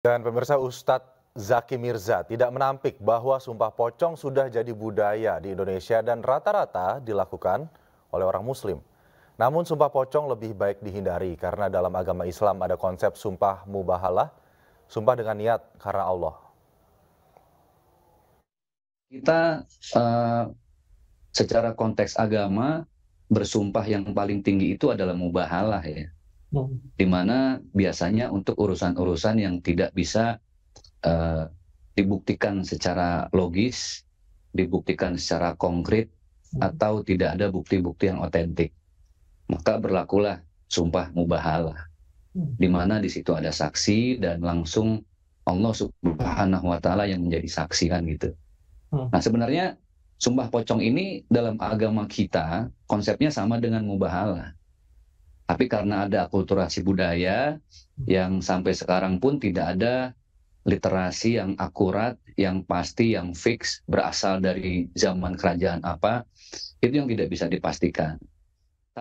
Dan pemirsa Ustadz Zaki Mirza tidak menampik bahwa sumpah pocong sudah jadi budaya di Indonesia dan rata-rata dilakukan oleh orang muslim. Namun sumpah pocong lebih baik dihindari karena dalam agama Islam ada konsep sumpah mubahalah, sumpah dengan niat karena Allah. Kita uh, secara konteks agama bersumpah yang paling tinggi itu adalah mubahalah ya Hmm. di mana biasanya untuk urusan-urusan yang tidak bisa uh, dibuktikan secara logis, dibuktikan secara konkret, hmm. atau tidak ada bukti-bukti yang otentik. Maka berlakulah sumpah mubahalah, hmm. di mana di situ ada saksi dan langsung Allah Subhanahu wa Ta'ala yang menjadi saksi kan gitu. Nah, sebenarnya sumpah pocong ini dalam agama kita konsepnya sama dengan mubahalah tapi karena ada akulturasi budaya yang sampai sekarang pun tidak ada literasi yang akurat, yang pasti, yang fix berasal dari zaman kerajaan apa, itu yang tidak bisa dipastikan.